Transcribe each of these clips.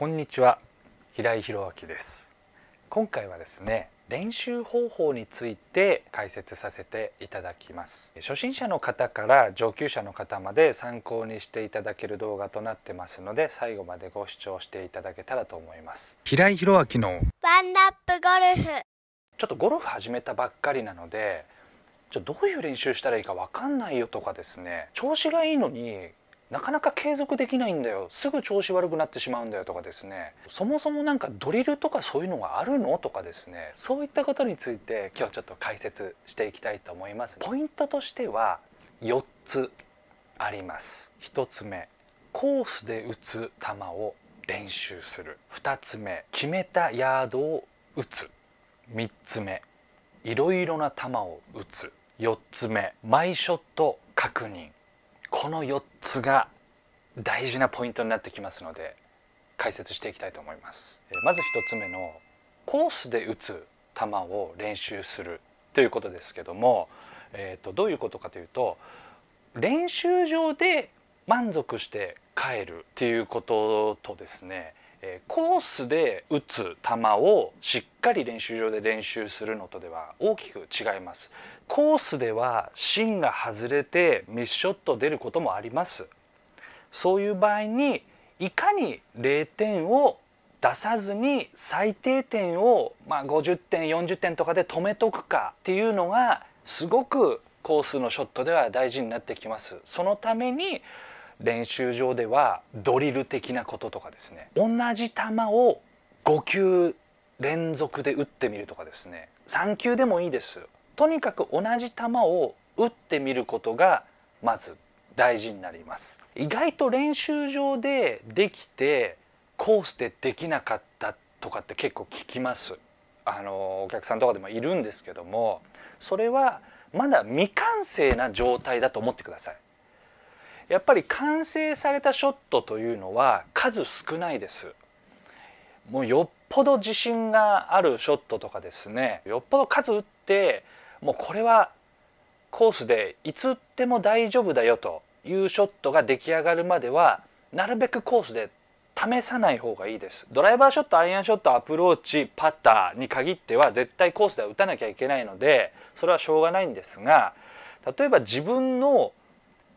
こんにちは平井博明です今回はですね練習方法について解説させていただきます初心者の方から上級者の方まで参考にしていただける動画となってますので最後までご視聴していただけたらと思います平井博明のワンナップゴルフちょっとゴルフ始めたばっかりなのでちょどういう練習したらいいかわかんないよとかですね調子がいいのになかなか継続できないんだよすぐ調子悪くなってしまうんだよとかですねそもそも何かドリルとかそういうのがあるのとかですねそういったことについて今日ちょっと解説していきたいと思います。ポイントとしては4つあります1つ目コースで打つ球を練習する2つ目決めたヤードを打つ3つ目いろいろな球を打つ4つ目マイショット確認この4つが大事なポイントになってきますので解説していきたいと思いますまず1つ目のコースで打つ球を練習するということですけども、えーと、どういうことかというと練習場で満足して帰るっていうこととですねえコースで打つ球をしっかり練習場で練習するのとでは大きく違いますコースでは芯が外れてミスショット出ることもありますそういう場合にいかに0点を出さずに最低点を、まあ、50点40点とかで止めとくかっていうのがすごくコースのショットでは大事になってきます。そのために練習場ではドリル的なこととかですね同じ球を5球連続で打ってみるとかですね3球でもいいですとにかく同じ球を打ってみることがまず大事になります意外と練習場でできてコースでできなかったとかって結構聞きますあのお客さんとかでもいるんですけどもそれはまだ未完成な状態だと思ってくださいやっぱり完成されたショットというのは数少ないです。もうよっぽど自信があるショットとかですねよっぽど数打ってもうこれはコースでいつ打っても大丈夫だよというショットが出来上がるまではなるべくコースで試さない方がいいですドライバーショットアイアンショットアプローチパターに限っては絶対コースでは打たなきゃいけないのでそれはしょうがないんですが例えば自分の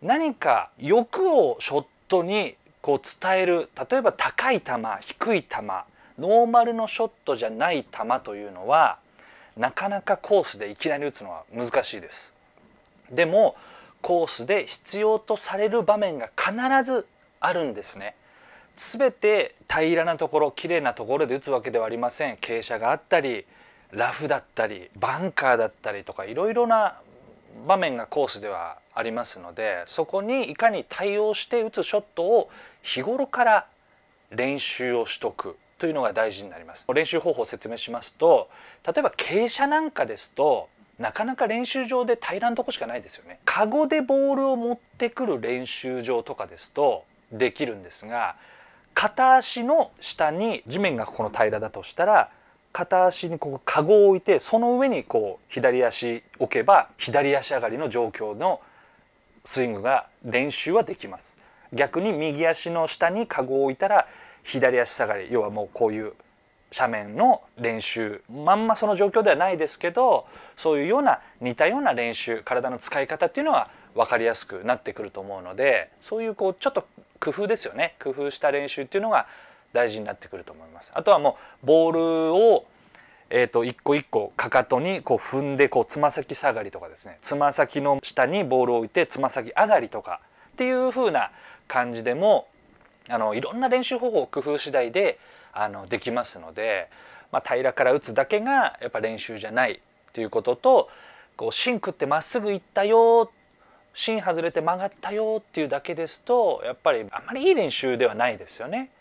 何か欲をショットにこう伝える例えば高い球低い球ノーマルのショットじゃない球というのはなかなかコースでいきなり打つのは難しいです。でもコースで必要とされる場面が必ずあるんですね。全て平らなところ綺麗なところで打つわけではありません傾斜があったりラフだったりバンカーだったりとかいろいろな場面がコースではありますのでそこにいかに対応して打つショットを日頃から練習をしとくというのが大事になります練習方法を説明しますと例えば傾斜なんかですとなかなか練習場で平らなとこしかないですよねカゴでボールを持ってくる練習場とかですとできるんですが片足の下に地面がこの平らだとしたら片足にここカゴを置いてその上にこう左足置けば左足上がりの状況のスイングが練習はできます逆に右足の下にカゴを置いたら左足下がり要はもうこういう斜面の練習まんまその状況ではないですけどそういうような似たような練習体の使い方っていうのは分かりやすくなってくると思うのでそういうこうちょっと工夫ですよね工夫した練習っていうのが大事になってくると思います。あとはもうボールをえー、と一個一個かかとにこう踏んでこうつま先下がりとかですねつま先の下にボールを置いてつま先上がりとかっていう風な感じでもあのいろんな練習方法を工夫次第であのできますので、まあ、平らから打つだけがやっぱ練習じゃないっていうこととこう芯食ってまっすぐ行ったよ芯外れて曲がったよっていうだけですとやっぱりあんまりいい練習ではないですよね。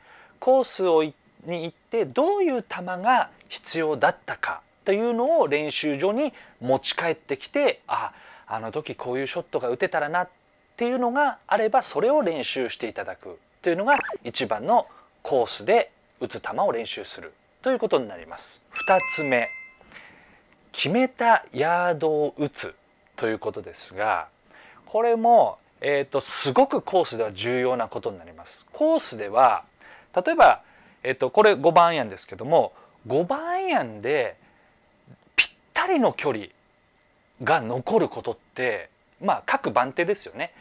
コースをに行ってどういう球が必要だったかというのを練習場に持ち帰ってきてああの時こういうショットが打てたらなっていうのがあればそれを練習していただくというのが一番のコースで打つ球を練習するということになります。二つ目決めたヤードを打つということですがこれも、えーとすごくコースでは重要なことになります。コースでは例えば、えっと、これ5番アイアンですけども5番アイアンでぴったりの距離が残ることってまあ各番手ですよね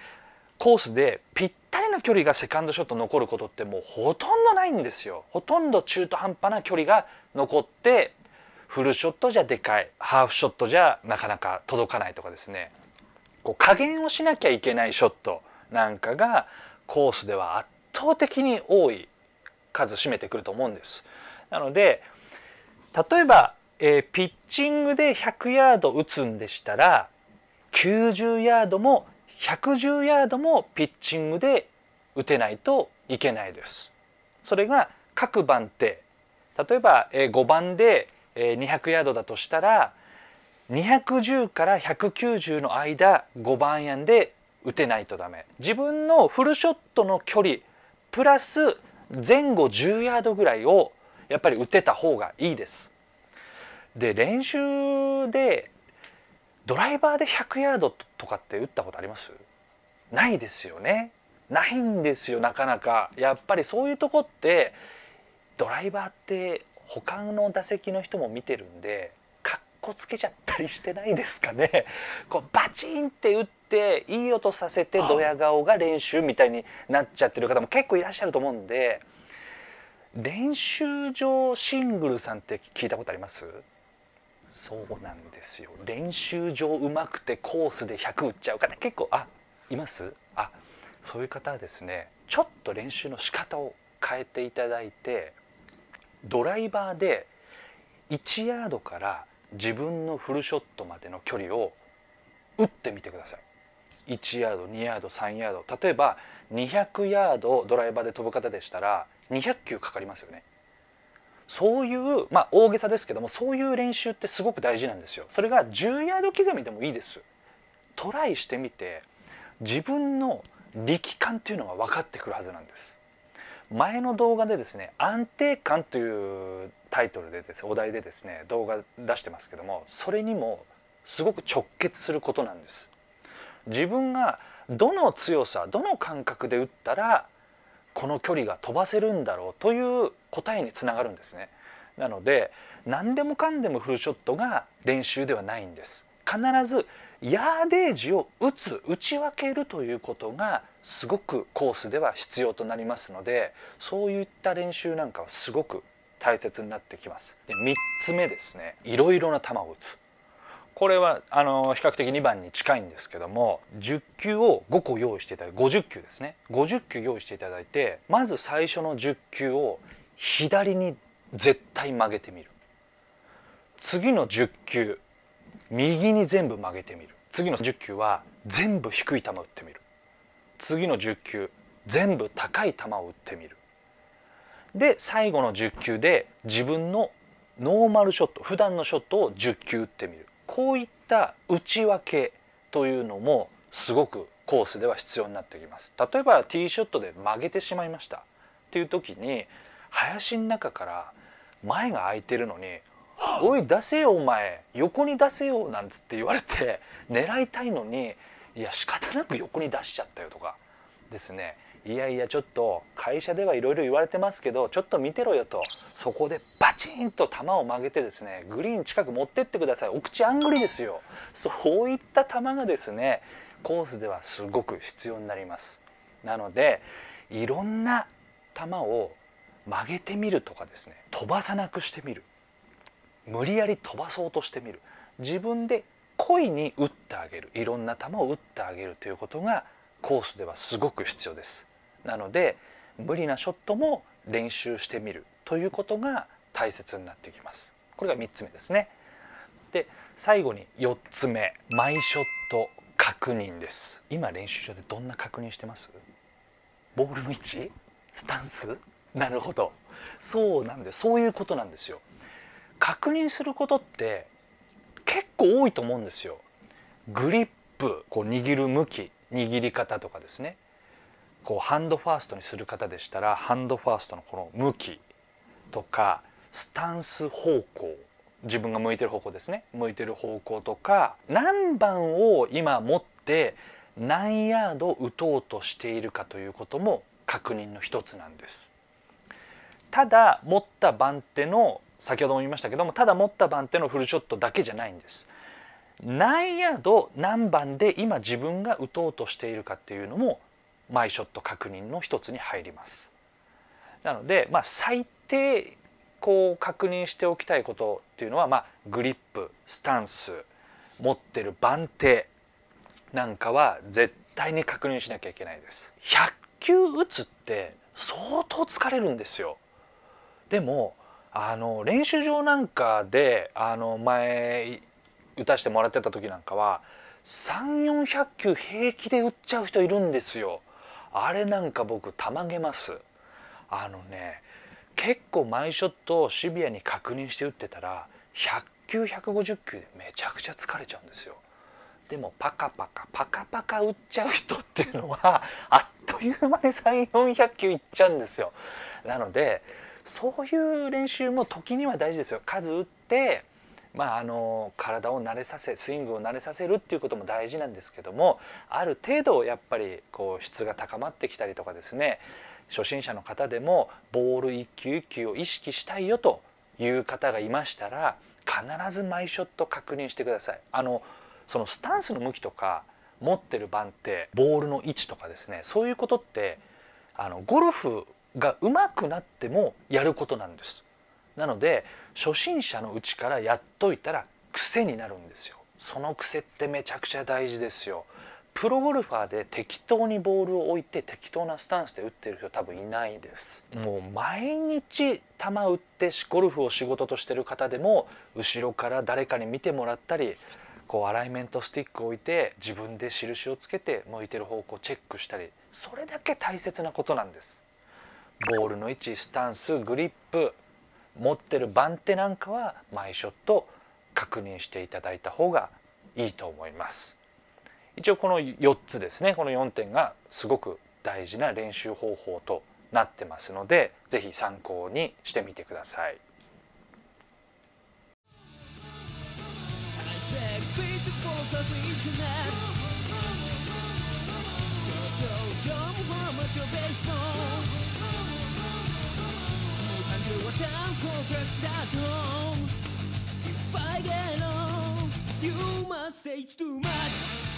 コースでぴったりの距離がセカンドショット残ることってもうほとんどないんですよほとんど中途半端な距離が残ってフルショットじゃでかいハーフショットじゃなかなか届かないとかですねこう加減をしなきゃいけないショットなんかがコースでは圧倒的に多い数占めてくると思うんです。なので例えば、えー、ピッチングで100ヤード打つんでしたら90ヤードも110ヤードもピッチングで打てないといけないです。それが各番手例えば、えー、5番で、えー、200ヤードだとしたら210から190の間5番円で打てないとダメ自分のフルショットの距離プラス前後10ヤードぐらいをやっぱり打てた方がいいです。で練習でドライバーで100ヤードとかって打ったことありますないですよね。ないんですよなかなか。やっぱりそういうとこってドライバーって他の打席の人も見てるんでこつけちゃったりしてないですかねこうバチンって打っていい音させてドヤ顔が練習みたいになっちゃってる方も結構いらっしゃると思うんで練習場シングルさんって聞いたことありますそうなんですよ練習場うまくてコースで100打っちゃう方結構あいますあそういう方はですねちょっと練習の仕方を変えていただいてドライバーで1ヤードから自分のフルショットまでの距離を打ってみてください1ヤード2ヤード3ヤード例えば200ヤードドライバーで飛ぶ方でしたら200球かかりますよねそういうまあ大げさですけどもそういう練習ってすごく大事なんですよそれが10ヤード刻みでもいいですトライしてみて自分の力感っていうのが分かってくるはずなんです前の動画でですね安定感というタイトルでですお題でですね動画出してますけどもそれにもすごく直結することなんです自分がどの強さどの感覚で打ったらこの距離が飛ばせるんだろうという答えにつながるんですねなので何でもかんでもフルショットが練習ではないんです必ずヤーデージを打つ打ち分けるということがすごくコースでは必要となりますのでそういった練習なんかはすごく大切になってきますで3つ目ですねいろいろな球を打つこれはあの比較的2番に近いんですけども10球を5個用意していただいて50球ですね50球用意していただいてまず最初の10球を左に絶対曲げてみる次の10球右に全部曲げてみる次の10球は全部低い球を打ってみる次の10球全部高い球を打ってみるで最後の10球で自分のノーマルショット普段のショットを10球打ってみるこういった内訳というのもすごくコースでは必要になってきます例えばティーショットで曲げてしまいましたっていう時に林の中から前が空いてるのに「おい出せよお前横に出せよ」なんつって言われて狙いたいのに「いや仕方なく横に出しちゃったよ」とかですねいやいやちょっと会社ではいろいろ言われてますけどちょっと見てろよとそこでバチンと球を曲げてですねグリーン近く持ってってくださいお口あんぐりですよそういった球がですねコースではすごく必要になりますなのでいろんな球を曲げてみるとかですね飛ばさなくしてみる無理やり飛ばそうとしてみる自分で故意に打ってあげるいろんな球を打ってあげるということがコースではすごく必要ですなので無理なショットも練習してみるということが大切になってきますこれが3つ目ですねで最後に4つ目マイショット確認です今練習場でどんな確認してますボールの位置スタンスなるほどそうなんでそういうことなんですよ確認することって結構多いと思うんですよグリップこう握る向き握り方とかですねこうハンドファーストにする方でしたらハンドファーストのこの向きとかスタンス方向自分が向いてる方向ですね向いてる方向とか何番を今持って何ヤード打とうとしているかということも確認の一つなんですただ持った番手の先ほども言いましたけどもただ持った番手のフルショットだけじゃないんです何ヤード何番で今自分が打とうとしているかっていうのもマイショット確認の一つに入ります。なので、まあ、最低こう確認しておきたいことっていうのは、まあ、グリップスタンス持ってる番手なんかは絶対に確認しなきゃいけないです。100球打つって相当疲れるんですよ。でもあの練習場なんかであの前打たせてもらってた時なんかは3400球平気で打っちゃう人いるんですよ。あれなんか僕たまげますあのね結構マイショットをシビアに確認して打ってたら100球150球でめちゃくちゃ疲れちゃうんですよでもパカパカパカパカ打っちゃう人っていうのは あっという間に3400球いっちゃうんですよなのでそういう練習も時には大事ですよ数打ってまあ、あの体を慣れさせスイングを慣れさせるっていうことも大事なんですけどもある程度やっぱりこう質が高まってきたりとかですね初心者の方でもボール一球一球を意識したいよという方がいましたら必ずマイショット確認してください。あのそのスタンスの向きとか持ってる番手ボールの位置とかですねそういうことってあのゴルフが上手くなってもやることなんです。なので初心者のうちからやっといたら癖になるんですよその癖ってめちゃくちゃ大事ですよプロゴルファーで適当にボールを置いて適当なスタンスで打ってる人多分いないですもう毎日球打ってゴルフを仕事としてる方でも後ろから誰かに見てもらったりこうアライメントスティックを置いて自分で印をつけて向いてる方向をチェックしたりそれだけ大切なことなんですボールの位置スタンスグリップ持ってる番手なんかは毎ショット確認していただいた方がいいと思います一応この4つですねこの4点がすごく大事な練習方法となってますので是非参考にしてみてください。Don't know how much No time for cracks at home If I get on You must say it's too much